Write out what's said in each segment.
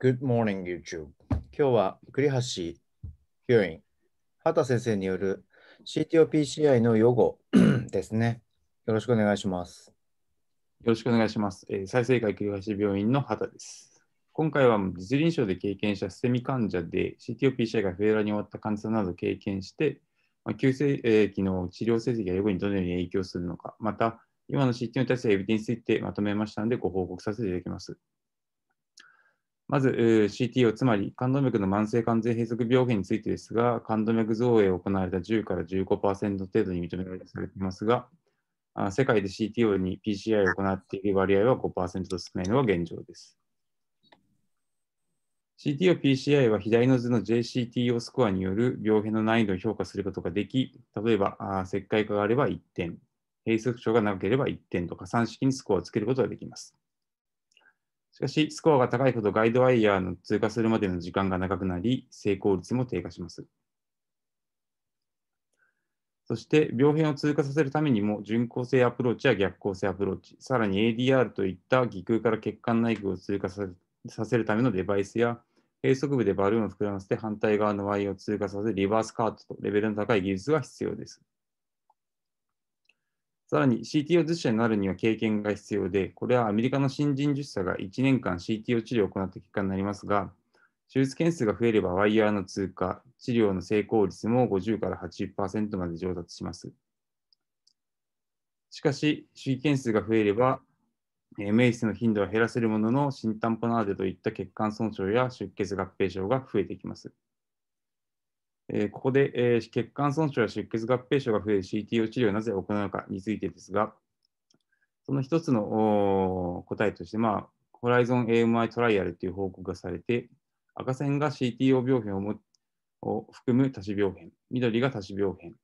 Good morning, YouTube. 今日は栗橋病院、畑先生による CTOPCI の予後 ですね。よろしくお願いします。よろしくお願いします。えー、再生会栗橋病院の畑です。今回は実臨床で経験したセミ患者で CTOPCI がフェーラーに終わった患者さんなどを経験して、まあ、急性、えー、期の治療成績が予後にどのように影響するのか、また今の CT に対するエビデンスについてまとめましたのでご報告させていただきます。まず CTO、つまり冠動脈の慢性完全閉塞病変についてですが、冠動脈造影を行われた10から15%程度に認められていますが、世界で CTO に PCI を行っている割合は5%と少ないのが現状です。CTO、PCI は左の図の JCTO スコアによる病変の難易度を評価することができ、例えば石灰化があれば1点、閉塞症がなければ1点とか、算式にスコアをつけることができます。しかし、スコアが高いほどガイドワイヤーの通過するまでの時間が長くなり、成功率も低下します。そして、病変を通過させるためにも、巡航性アプローチや逆行性アプローチ、さらに ADR といった義空から血管内部を通過させるためのデバイスや、閉塞部でバルーンを膨らませて反対側のワイヤーを通過させるリバースカートとレベルの高い技術が必要です。さらに CTO 実者になるには経験が必要で、これはアメリカの新人実者が1年間 CTO 治療を行った結果になりますが、手術件数が増えればワイヤーの通過、治療の成功率も50から80%まで上達します。しかし、手技件数が増えれば、メイスの頻度は減らせるものの、新タンポナーデといった血管損傷や出血合併症が増えてきます。えー、ここで、えー、血管損傷や出血合併症が増える CTO 治療をなぜ行うかについてですが、その一つの答えとして、まあ、ホライゾン AMI トライアルという報告がされて、赤線が CTO 病変をもを含む多種病変、緑が多種病変、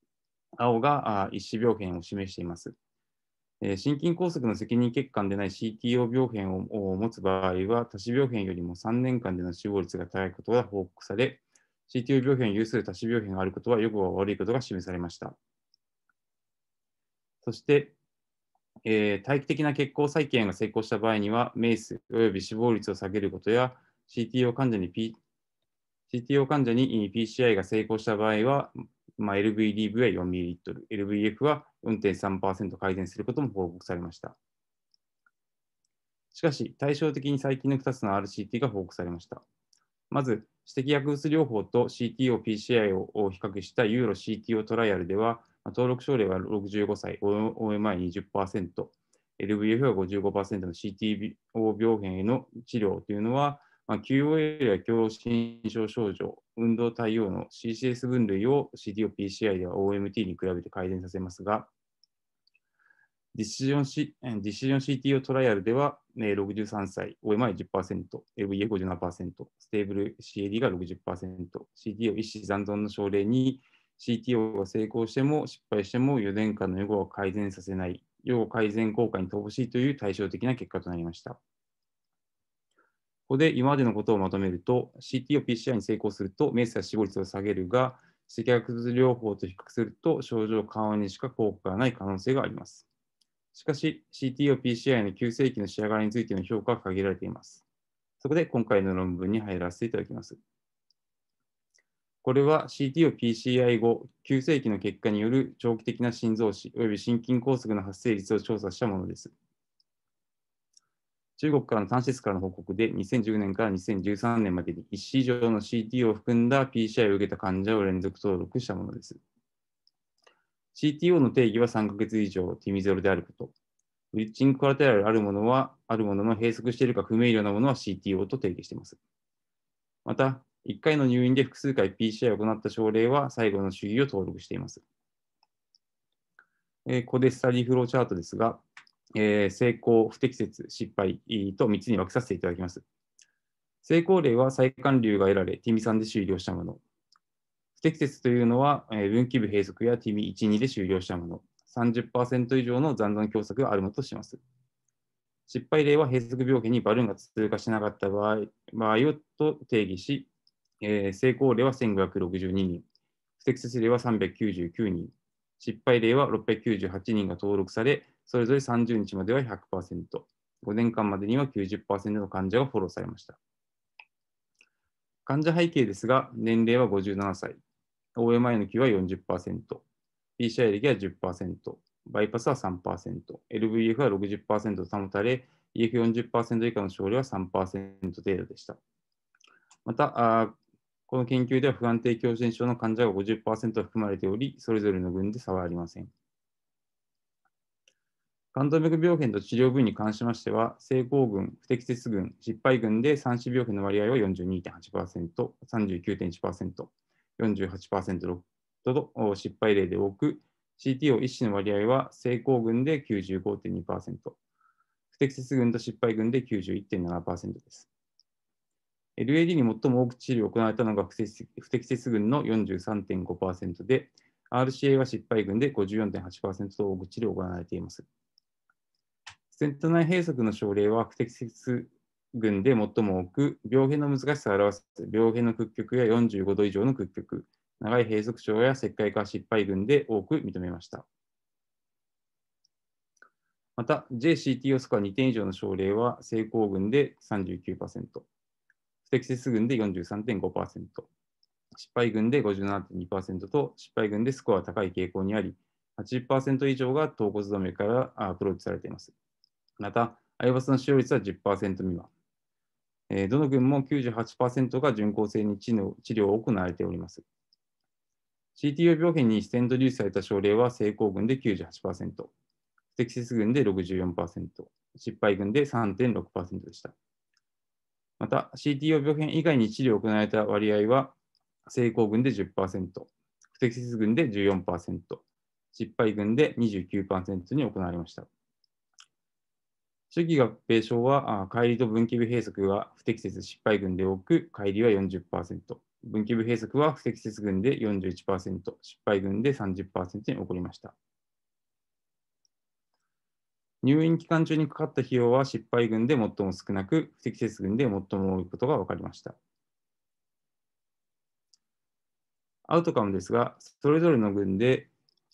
青が一種病変を示しています。え心筋梗塞の責任血管でない CTO 病変を持つ場合は、多種病変よりも3年間での死亡率が高いことが報告され、CTO 病変を有する多種病変があることは予後は悪いことが示されました。そして、えー、短期的な血行再建が成功した場合には、メイス及び死亡率を下げることや、CTO 患者に、P、CTO 患者に PCI が成功した場合は、まあ、LVDV は 4ml、LVF は4.3%改善することも報告されました。しかし、対照的に最近の2つの RCT が報告されました。まず、指摘薬物療法と CTO、PCI を比較したユーロ CTO トライアルでは、登録症例は65歳、OMI20%、LVF は55%の CTO 病変への治療というのは、まあ、QOL や強心症症状、運動対応の CCS 分類を CTO、PCI では OMT に比べて改善させますが、ディシジョン C、ディシジョン CTO トライアルでは、ね、63歳、OMI10%、l v a 5 7ステーブル CAD が60%、CTO 一子残存の症例に CTO が成功しても失敗しても4年間の予後は改善させない、要改善効果に乏しいという対照的な結果となりました。ここで今までのことをまとめると、CTO、PCI に成功すると、メッセージ死亡率を下げるが、赤薬療法と比較すると、症状緩和にしか効果がない可能性があります。しかし CTO、PCI の急性期の仕上がりについての評価は限られています。そこで今回の論文に入らせていただきます。これは CTO、PCI 後、急性期の結果による長期的な心臓死及び心筋梗塞の発生率を調査したものです。中国からのタンシスからの報告で2010年から2013年までに1市以上の CT を含んだ PCI を受けた患者を連続登録したものです。CTO の定義は3ヶ月以上、ティミゼロであること。ブリッジングコラテラルあるものは、あるものの閉塞しているか不明瞭なものは CTO と定義しています。また、1回の入院で複数回 PCI を行った症例は最後の主義を登録しています。えここでスタディフローチャートですが、えー、成功、不適切、失敗と3つに分けさせていただきます。成功例は再管流が得られ、ティミさんで終了したもの。適切というのは、えー、分岐部閉塞や TB12 で終了したもの、30%以上の残存狭窄があるものとします。失敗例は閉塞病気にバルーンが通過しなかった場合場合をと定義し、えー、成功例は1562人、不適切例は399人、失敗例は698人が登録され、それぞれ30日までは100%、5年間までには90%の患者がフォローされました。患者背景ですが、年齢は57歳、OMI の Q は40%、PCI 歴は10%、バイパスは3%、LVF は60%と保たれ、EF40% 以下の勝利は3%程度でした。また、この研究では不安定狭心症の患者が50%含まれており、それぞれの群で差はありません。冠動脈病変と治療部位に関しましては、成功群、不適切群、失敗群で三子病変の割合は42.8%、39.1%、48%と失敗例で多く、CT o 1種の割合は成功群で95.2%、不適切群と失敗群で91.7%です。LAD に最も多く治療を行われたのが不適切群の43.5%で、RCA は失敗群で54.8%と多く治療を行われています。セント内閉塞の症例は不適切群で最も多く、病変の難しさを表す病変の屈曲や45度以上の屈曲、長い閉塞症や石灰化失敗群で多く認めました。また、JCTO スコア2点以上の症例は成功群で39%、不適切群で43.5%、失敗群で57.2%と失敗群でスコア高い傾向にあり、80%以上が頭骨止めからアプローチされています。また、アイバスの使用率は10%未満、えー、どの群も98%が順抗性に治療を行われております。CTO 病変にステントリースされた症例は成功群で98%、不適切群で64%、失敗群で3.6%でした。また、CTO 病変以外に治療を行われた割合は、成功群で10%、不適切群で14%、失敗群で29%に行われました。初期合併症は、乖離と分岐部閉塞が不適切失敗群で多く、乖離は40%、分岐部閉塞は不適切群で41%、失敗群で30%に起こりました。入院期間中にかかった費用は失敗群で最も少なく、不適切群で最も多いことが分かりました。アウトカムですが、それぞれの群で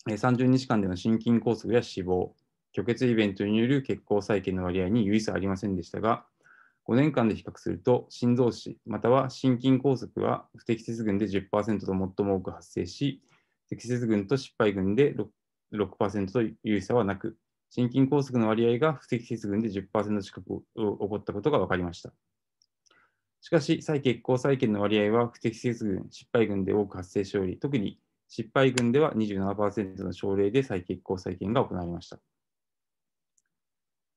30日間での心筋梗塞や死亡、虚血イベントによる血行再建の割合に有意差ありませんでしたが、5年間で比較すると、心臓死または心筋梗塞は不適切群で10%と最も多く発生し、適切群と失敗群で 6%, 6と有意差はなく、心筋梗塞の割合が不適切群で10%近く起こったことが分かりました。しかし、再血行再建の割合は不適切群、失敗群で多く発生しており、特に失敗群では27%の症例で再血行再建が行われました。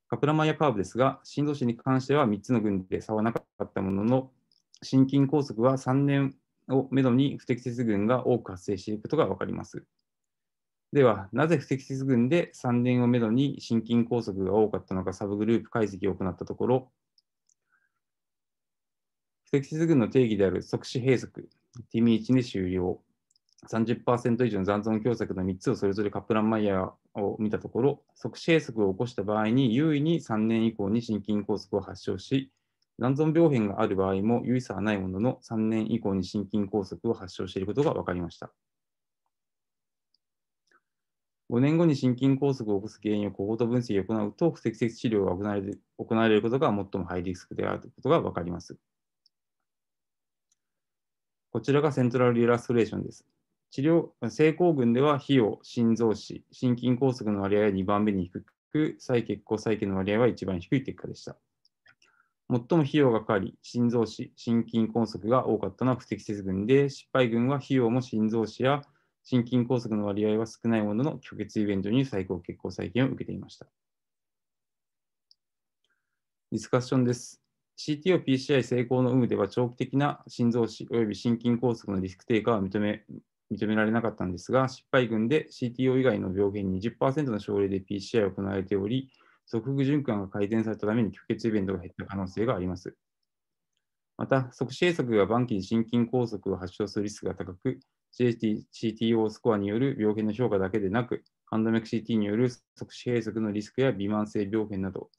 カプラマイアカーブですが、心臓死に関しては3つの群で差はなかったものの、心筋梗塞は3年をめどに不適切群が多く発生していることが分かります。では、なぜ不適切群で3年をめどに心筋梗塞が多かったのかサブグループ解析を行ったところ、不適切群の定義である即死閉塞、ティミ1で終了、30%以上の残存強策の3つをそれぞれカップランマイヤーを見たところ、即死閉塞を起こした場合に優位に3年以降に心筋梗塞を発症し、残存病変がある場合も有意差はないものの3年以降に心筋梗塞を発症していることが分かりました。5年後に心筋梗塞を起こす原因を高度分析で行うと、不適切治療が行われ行われることが最もハイリスクであることが分かります。こちらがセントラルイラストレーションです。治療成功群では費用、心臓死、心筋梗塞の割合は2番目に低く、再血行再建の割合は一番低い結果でした。最も費用がかかり、心臓死、心筋梗塞が多かったのは不適切群で、失敗群は費用も心臓死や心筋梗塞の割合は少ないものの、虚血イベントに最高血行再建を受けていました。ディスカッションです。CTO-PCI 成功の有無では長期的な心臓死及び心筋梗塞のリスク低下は認め認められなかったんですが、失敗群で CTO 以外の病変20%の症例で PCI を行われており、即副循環が改善されたために虚血イベントが減った可能性があります。また、即死閉塞が晩期に心筋梗塞を発症するリスクが高く、CTO スコアによる病変の評価だけでなく、ハンドメック CT による即死閉塞のリスクや微慢性病変など、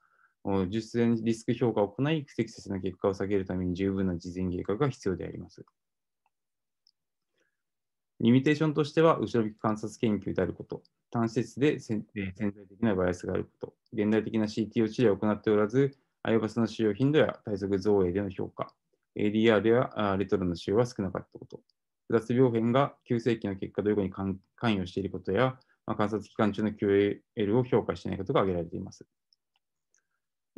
実践リスク評価を行い、不適切な結果を下げるために十分な事前計画が必要であります。リミテーションとしては、後ろ引き観察研究であること、単施設で潜在的なバイアスがあること、現代的な CTO 治療を行っておらず、IOBAS の使用頻度や対策増営での評価、ADR やレトロの使用は少なかったこと、複雑病変が急性期の結果ういうこに関与していることや、まあ、観察期間中の QAL を評価していないことが挙げられています。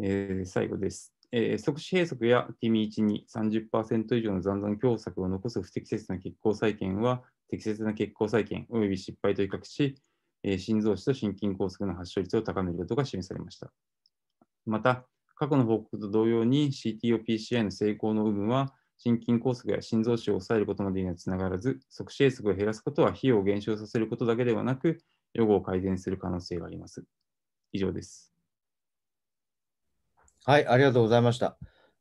えー、最後です。えー、即死閉塞やティミ1に30%以上の残存狭窄を残す不適切な血行再建は適切な血行再建及び失敗と比較し、えー、心臓死と心筋梗塞の発症率を高めることが示されました。また、過去の報告と同様に CTOPCI の成功の有無は心筋梗塞や心臓死を抑えることまでにはつながらず、即死閉塞を減らすことは費用を減少させることだけではなく、予後を改善する可能性があります。以上です。はい、ありがとうございました。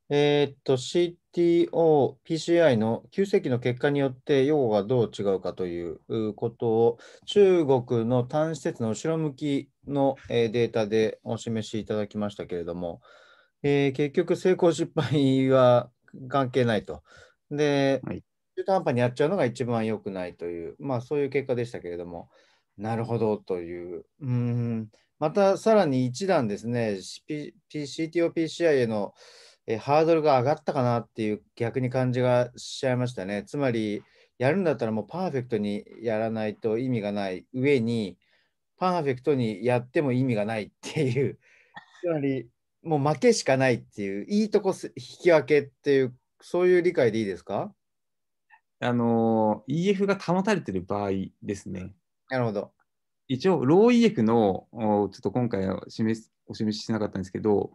えーっと、CTO、PCI の旧世紀の結果によって用語がどう違うかということを中国の単施設の後ろ向きのえデータでお示しいただきましたけれども、えー結局成功失敗は関係ないと。で、はい中途半端にやっちゃうのが一番良くないという、まあそういう結果でしたけれども、なるほどという、うん、またさらに一段ですね、CTOPCI へのハードルが上がったかなっていう逆に感じがしちゃいましたね。つまり、やるんだったらもうパーフェクトにやらないと意味がない上に、パーフェクトにやっても意味がないっていう、つまり、もう負けしかないっていう、いいとこ引き分けっていう、そういう理解でいいですかあの、EF が保たれてる場合ですね。なるほど。一応、ロー e エの、ちょっと今回は示すお示ししなかったんですけど、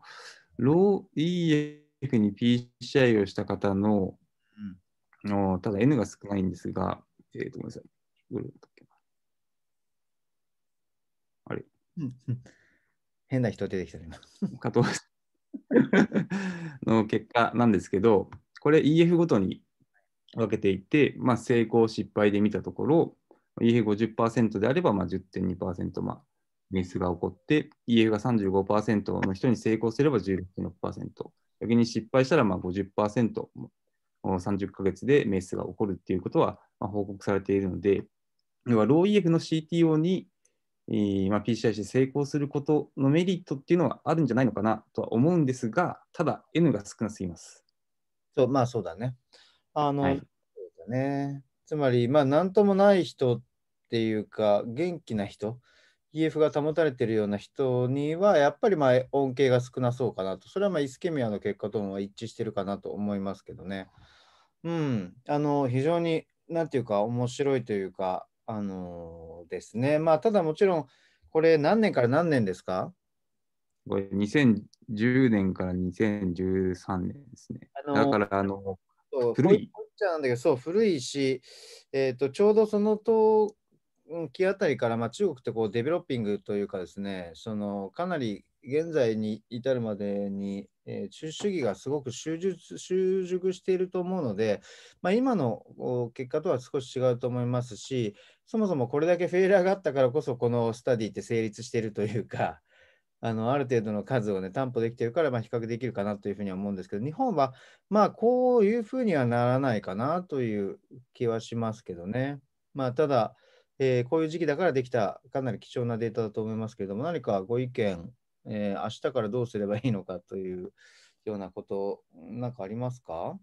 ロー e エに PCI をした方の、うん、のただ N が少ないんですが、えっ、ー、と、ごめんなさい。あれ変な人出てきたね。加藤の結果なんですけど、これ EF ごとに分けていって、まあ、成功、失敗で見たところ、e 比50%であれば、まあ、10.2%、まあ、ミスが起こって、e F. が35%の人に成功すれば16.6%、逆に失敗したらまあ50%、30ヶ月でメスが起こるっていうことは報告されているので、要はロー EF の CTO に、えーまあ、PCI して成功することのメリットっていうのはあるんじゃないのかなとは思うんですが、ただ N が少なすぎます。そうまあそうだね。あの、はい、ね。つまり、まあ、なんともない人っていうか、元気な人、EF が保たれているような人には、やっぱりまあ恩恵が少なそうかなと。それはまあイスケミアの結果とも一致してるかなと思いますけどね。うん、あの非常に、なんていうか、面白いというか、あのー、ですね。まあ、ただもちろん、これ何年から何年ですかこれ2010年から2013年ですね。あのー、だから、あの、古い。ちゃなんだけど、そう、古いし、えーと、ちょうどその時あたりから、まあ、中国ってこうデベロッピングというかですね、そのかなり現在に至るまでに、えー、中主義がすごく習熟習熟していると思うので、まあ、今の結果とは少し違うと思いますし、そもそもこれだけフェイラーがあったからこそ、このスタディって成立しているというか、あのある程度の数を、ね、担保できてるから、まあ、比較できるかなというふうには思うんですけど、日本は、まあ、こういうふうにはならないかなという気はしますけどね。まあ、ただ、えー、こういう時期だからできた、かなり貴重なデータだと思いますけれども、何かご意見、えー、明日からどうすればいいのかというようなこと、何かありますか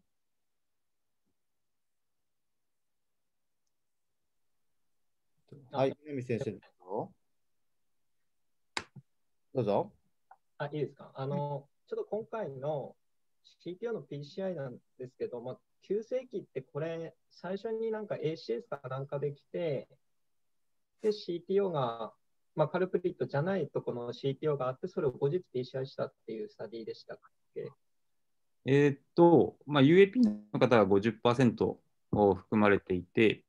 はい、南先生。どうぞ。あ、いいですか。あの、ちょっと今回の CTO の PCI なんですけど、まあ、急性期ってこれ、最初になんか ACS かなんかできて、で、CTO が、まあ、カルプリットじゃないとこの CTO があって、それを後日 PCI したっていうスタディでしたっけえー、っと、まあ、UAP の方が50%を含まれていて、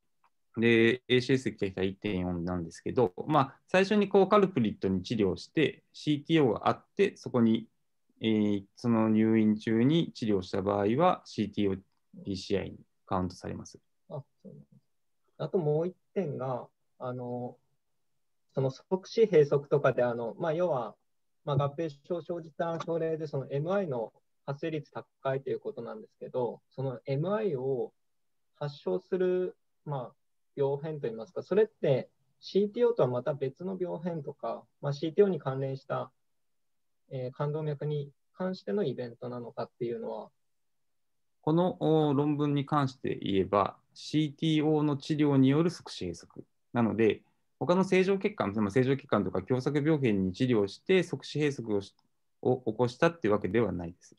で、ACS で期待た1.4なんですけど、まあ、最初にこうカルプリットに治療して、CTO があって、そこに、えー、その入院中に治療した場合は、CTO、PCI にカウントされます。あそうあともう1点が、あのその即死閉塞とかで、あのまあ、要は、まあ、合併症生じた症例で、その MI の発生率高いということなんですけど、その MI を発症する、まあ、病変といいますか、それって CTO とはまた別の病変とか、まあ、CTO に関連した、えー、冠動脈に関してのイベントなのかっていうのはこの論文に関して言えば CTO の治療による促進策なので他の正常血管正常血管とか狭窄病変に治療して即死閉塞を起こしたっていうわけではないです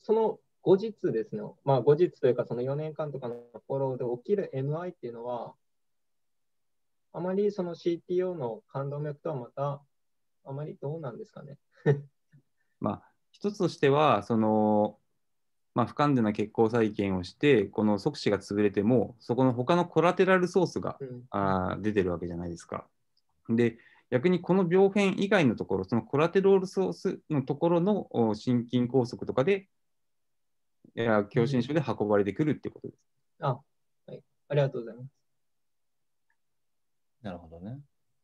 その後日ですね、まあ、後日というか、その4年間とかのところで起きる MI っていうのは、あまりその CTO の冠動脈とはまた、あまりどうなんですかね。まあ、一つとしては、その、まあ、不完全な血行再建をして、この即死が潰れても、そこの他のコラテラルソースが、うん、あ出てるわけじゃないですか。で、逆にこの病変以外のところ、そのコラテロールソースのところの心筋梗塞とかで狭心症で運ばれてくるってことです。あ、はい。ありがとうございます。なるほどね。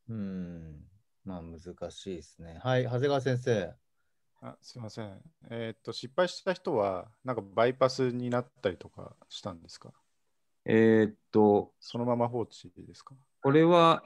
うん。まあ難しいですね。はい、長谷川先生。あすみません。えー、っと、失敗した人は、なんかバイパスになったりとかしたんですかえー、っと、そのまま放置ですかこれは、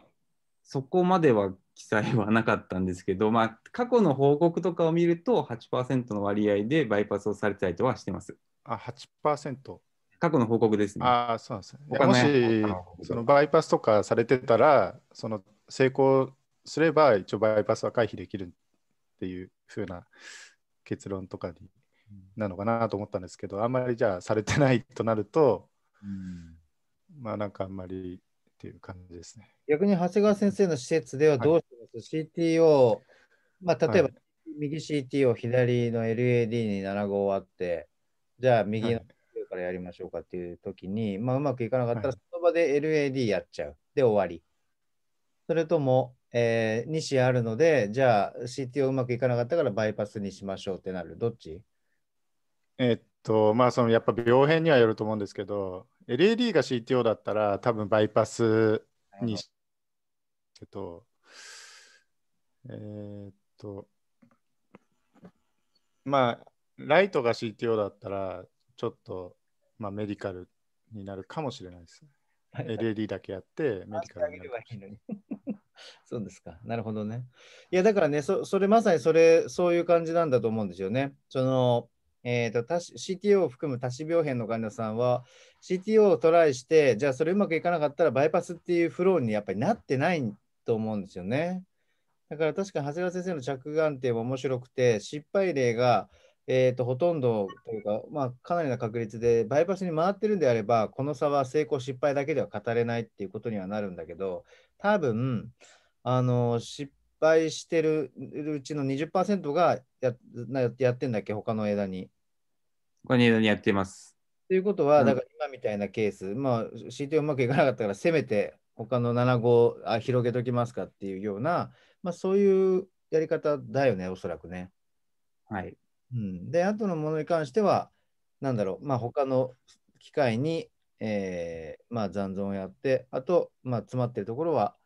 そこまでは記載はなかったんですけど、まあ、過去の報告とかを見ると8、8%の割合でバイパスをされたりとはしてます。あ8%。過去の報告ですね。あそうですね。もし、そのバイパスとかされてたら、その成功すれば、一応バイパスは回避できるっていうふうな結論とかになのかなと思ったんですけど、あんまりじゃあされてないとなると、うん、まあなんかあんまりっていう感じですね。逆に長谷川先生の施設ではどうしてます、はい、?CTO、まあ例えば、はい、右 CTO、左の LAD に7号あって、じゃあ右のからやりましょうかっていう時に、はい、まあ、うまくいかなかったら、その場で LAD やっちゃう。で、終わり。それとも、えー、2種あるので、じゃあ CTO うまくいかなかったからバイパスにしましょうってなる。どっちえっと、まあ、そのやっぱ病変にはよると思うんですけど、LAD が CTO だったら、多分バイパスにし、けど、えー、っと、まあ、ライトが CTO だったら、ちょっと、まあ、メディカルになるかもしれないです LAD だけやって、メディカルになる そうですか。なるほどね。いや、だからね、そそれまさにそれ、そういう感じなんだと思うんですよね。その、えーと、CTO を含む多死病変の患者さんは CTO をトライしてじゃあそれうまくいかなかったらバイパスっていうフローにやっぱりなってないと思うんですよねだから確かに長谷川先生の着眼点は面白くて失敗例がえーと、ほとんどというか、まあ、かなりの確率でバイパスに回ってるんであれば、この差は成功、失敗だけでは語れないっていうことにはなるんだけど、多分あの失敗してるうちの20%がややってんだっけ、他の枝に。他の枝にやってます。ということは、だから今みたいなケース、うん、まあ、CT うまくいかなかったから、せめて他の7号あ広げときますかっていうような、まあ、そういうやり方だよね、おそらくね。はい。うん、で、後のものに関しては、なんだろう、まあ、他の機械に、えー、まあ、残存をやって、あと、まあ、詰まってるところは、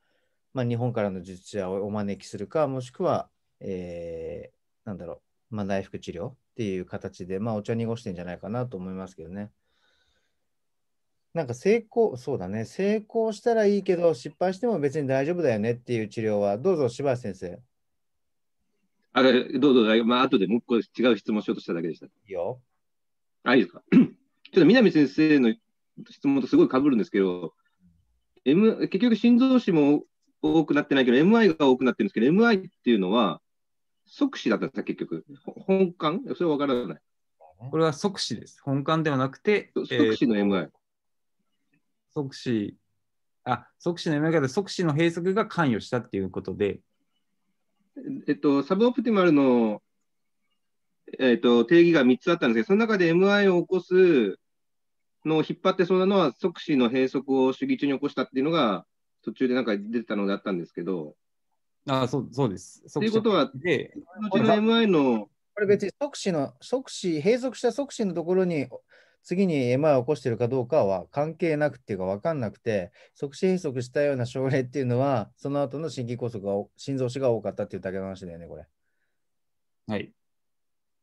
まあ、日本からの術者をお招きするか、もしくは、えー、なんだろう、まあ、内服治療っていう形で、まあ、お茶濁してんじゃないかなと思いますけどね。なんか成功、そうだね、成功したらいいけど、失敗しても別に大丈夫だよねっていう治療は、どうぞ、柴橋先生。あどうぞ、まあ後でもう一個違う質問しようとしただけでした。いいよ。あ、いいですか。ちょっと南先生の質問とすごいかぶるんですけど、M、結局心臓死も多くなってないけど、MI が多くなってるんですけど、MI っていうのは即死だったんですか、結局。本館それは分からない。これは即死です。本館ではなくて、即死の MI。えー、即死、あ、即死の MI が即死の閉塞が関与したっていうことで、えっと、サブオプティマルの、えっと、定義が3つあったんですけど、その中で MI を起こすのを引っ張ってそうなのは、即死の閉塞を主義中に起こしたっていうのが、途中でなんか出てたのであったんですけど。ああそうそうです。ということは、で後の MI の。これ別に即死の、即死、閉塞した即死のところに次に MI を起こしているかどうかは関係なくっていうか分かんなくて、即死閉塞したような症例っていうのは、その後の心筋梗塞が、心臓死が多かったっていうだけの話だよね、これ。はい。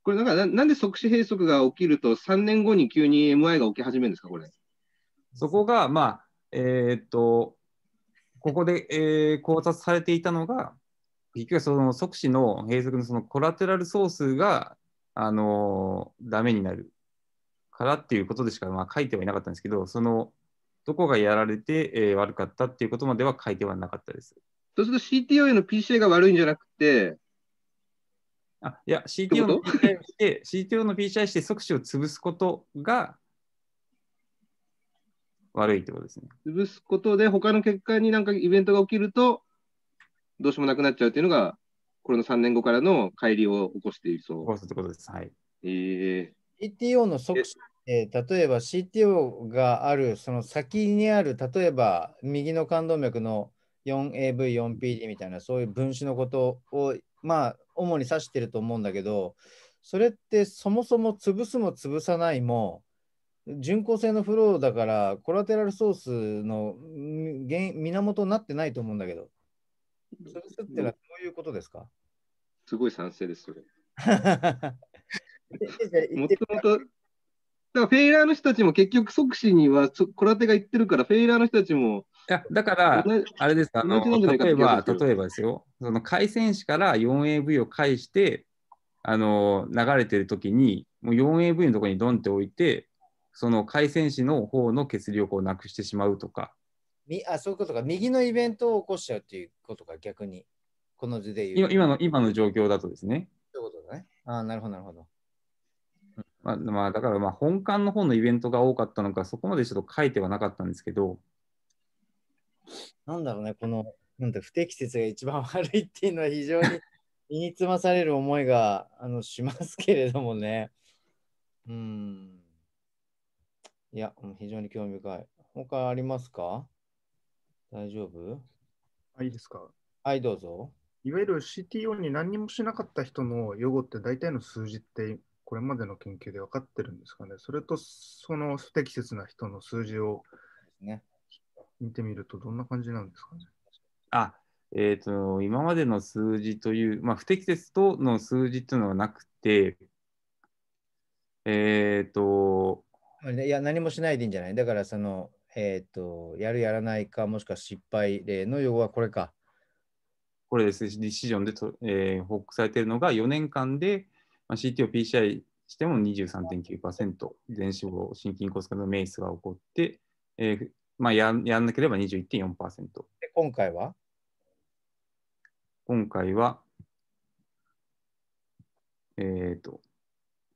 これ、だからな、なんで即死閉塞が起きると、3年後に急に MI が起き始めるんですか、これ。そこが、まあ、えー、っと、ここで、えー、考察されていたのが、結局その即死の閉塞のそのコラテラルソースが、あのー、ダメになるからっていうことでしかまあ書いてはいなかったんですけど、そのどこがやられて、えー、悪かったっていうことまでは書いてはなかったです。そうすると CTO への PCA が悪いんじゃなくて、あいや CTO の PCI して、CTO の PCI して即死を潰すことが悪いってことですね。潰すことで、他の結果になんかイベントが起きると、どうしようもなくなっちゃうっていうのが、これの3年後からの帰離を起こしていそう。起こすってことです。はい。ええー CTO の即死え例えば CTO があるその先にある例えば右の冠動脈の 4AV4PD みたいなそういう分子のことをまあ主に指してると思うんだけどそれってそもそも潰すも潰さないも巡航性のフローだからコラテラルソースの源になってないと思うんだけど潰すってのはそういうことですか、すごい賛成ですそれ。もともと、だからフェイラーの人たちも結局即死にはコラテが言ってるから、フェイラーの人たちも。いやだから、あれですか、あの例えば、例えばですよ、その回線紙から 4AV を返して、あの流れてる時に、もう 4AV のところにドンって置いて、その回線紙の方の血流をこうなくしてしまうとか。みあそういうことか、右のイベントを起こしちゃうっていうことか、逆に。この図で言う今の。今の状況だとですね。そういうことだね。あなるほど、なるほど。まあ、まあ、だからまあ本館の方のイベントが多かったのか、そこまでちょっと書いてはなかったんですけど。なんだろうね、このなんて不適切が一番悪いっていうのは非常に 身につまされる思いがあのしますけれどもね。うん。いや、非常に興味深い。他ありますか大丈夫あいいですかはい、どうぞ。いわゆる CTO に何もしなかった人の用語って大体の数字ってこれまでの研究で分かってるんですかね。それと、その不適切な人の数字を見てみると、どんな感じなんですかね。あえーと、今までの数字という、まあ、不適切との数字というのはなくて、えっ、ー、と。いや、何もしないでいいんじゃないだから、その、えっ、ー、と、やる、やらないか、もしくは失敗例の要はこれか。これです。ディシジョンでえー、報告されているのが4年間で、まあ、CT を PCI しても23.9%、全死亡、心筋梗塞のメイスが起こって、えーまあや、やらなければ21.4%。で今回は今回は、えっ、ー、と、よ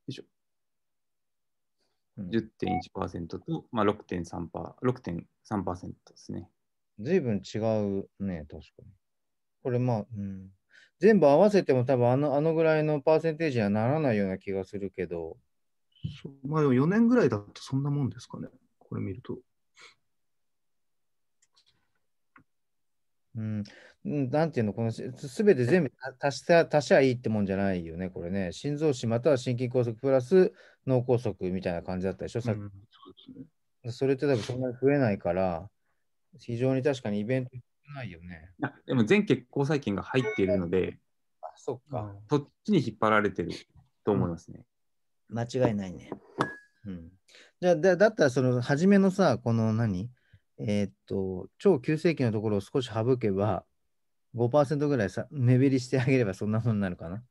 いしょ。10.1%と、まあ6.3%、ですね。随分違うね、確かに。これまあ、うん。全部合わせても多分あのあのぐらいのパーセンテージにはならないような気がするけど。そうまあ、4年ぐらいだとそんなもんですかね、これ見ると。うん、なんていうの、このすべて全部足した足しゃいいってもんじゃないよね、これね。心臓死または心筋梗塞プラス脳梗塞みたいな感じだったでしょ、さっき。それって多分そんなに増えないから、非常に確かにイベントないよね。でも全血行細菌が入っているので、あそっか。そっちに引っ張られてると思いますね。うん、間違いないね。うん、じゃあだ、だったらその初めのさ、この何えー、っと、超急性期のところを少し省けば、5%ぐらいさ、目減りしてあげればそんなものになるかな。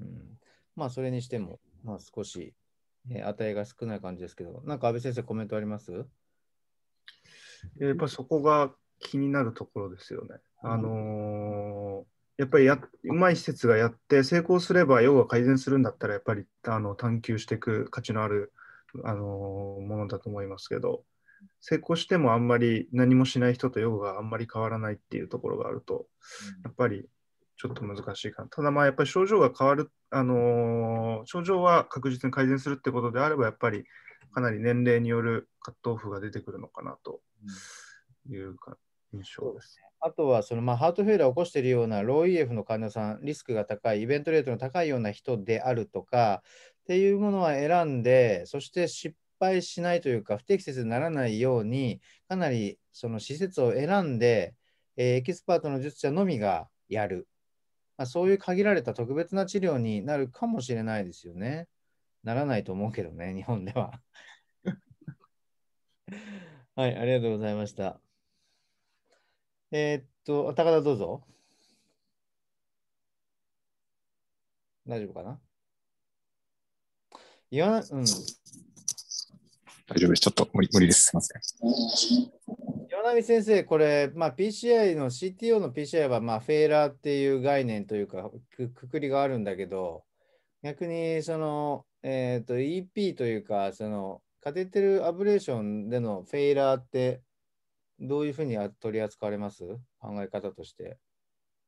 うん、まあ、それにしても、まあ、少し、え値が少ない感じですけど、なんか安倍先生、コメントありますやっぱそこが気になるところですよね。あのー、やっぱりやうまい施設がやって成功すれば用が改善するんだったらやっぱりあの探求していく価値のある、あのー、ものだと思いますけど成功してもあんまり何もしない人と用があんまり変わらないっていうところがあるとやっぱりちょっと難しいかな。ただまあやっぱり症状が変わる、あのー、症状は確実に改善するってことであればやっぱりかなり年齢によるカットオフが出てくるのかなというか、印象です。あとはその、まあ、ハートフェイラーを起こしているようなロー EF の患者さん、リスクが高い、イベントレートの高いような人であるとかっていうものは選んで、そして失敗しないというか、不適切にならないように、かなりその施設を選んで、えエキスパートの術者のみがやる、まそういう限られた特別な治療になるかもしれないですよね。ならないと思うけどね、日本では。はい、ありがとうございました。えー、っと、高田どうぞ。大丈夫かな言わな、うん。大丈夫です。ちょっと無理無理です。すみません。岩波先生、これ、まあ、PCI の CTO の PCI は、まあ、フェーラーっていう概念というか、くくくりがあるんだけど、逆にそのえっ、ー、と、EP というか、その、カテーテルアブレーションでのフェイラーって、どういうふうに取り扱われます考え方として。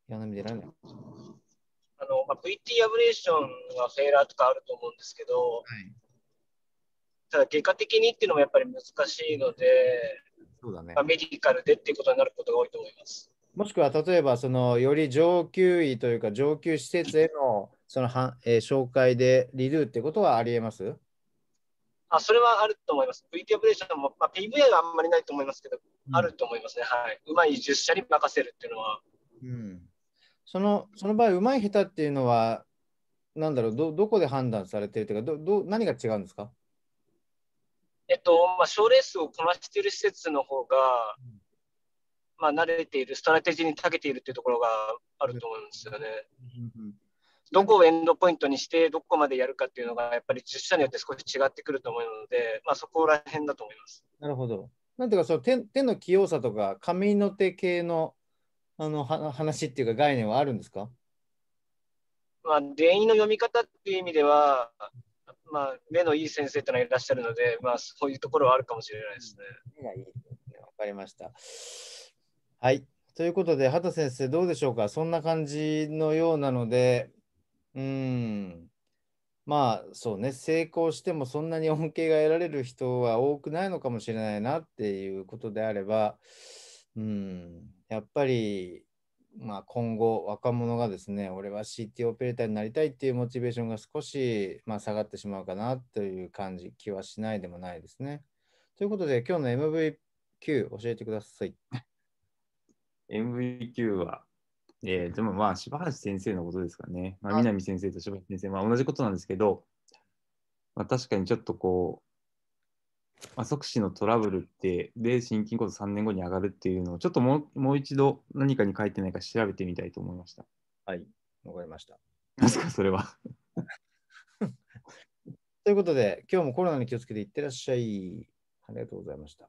らない。あの、まあ、VT アブレーションはフェイラーとかあると思うんですけど、はい、ただ、外科的にっていうのもやっぱり難しいので、そうだね、まあ、メディカルでっていうことになることが多いと思います。もしくは、例えば、その、より上級医というか、上級施設へのそのは、えー、紹介でリルーってことはありえますあそれはあると思います。VT オペレーションも、まあ、p v a はあんまりないと思いますけど、うん、あると思いますね。はい。うまい10社に任せるっていうのは。うん、そのその場合、うまい下手っていうのは、なんだろうど、どこで判断されてるというか、どど何が違うんですかえっと、まあ、賞レースをこなしている施設の方が、うんまあ、慣れている、ストラテジーに長けているっていうところがあると思うんですよね。どこをエンドポイントにしてどこまでやるかっていうのがやっぱり10社によって少し違ってくると思うので、まあ、そこら辺だと思います。なるほど。なんていうかその手手の器用さとか紙の手系のあの話っていうか概念はあるんですか、まあ、電位の読み方っていう意味では、まあ、目のいい先生ってのがいらっしゃるので、まあ、そういうところはあるかもしれないですね。目がいいわかりました。はい。ということで、畑先生、どうでしょうかそんな感じのようなので、うん。まあそうね、成功してもそんなに恩恵が得られる人は多くないのかもしれないなっていうことであれば、うん、やっぱり、まあ、今後若者がですね、俺は CT オペレーターになりたいっていうモチベーションが少し、まあ、下がってしまうかなという感じ、気はしないでもないですね。ということで、今日の MVQ 教えてください。MVQ はえー、でもまあ、柴橋先生のことですかね。まあ、南先生と柴橋先生、まあ、同じことなんですけど、まあ、確かにちょっとこう、まあ、即死のトラブルって、で、心筋梗塞3年後に上がるっていうのを、ちょっともうもう一度何かに書いてないか調べてみたいと思いました。はい、わかりました。ますか、それは ということで、今日もコロナに気をつけていってらっしゃい。ありがとうございました。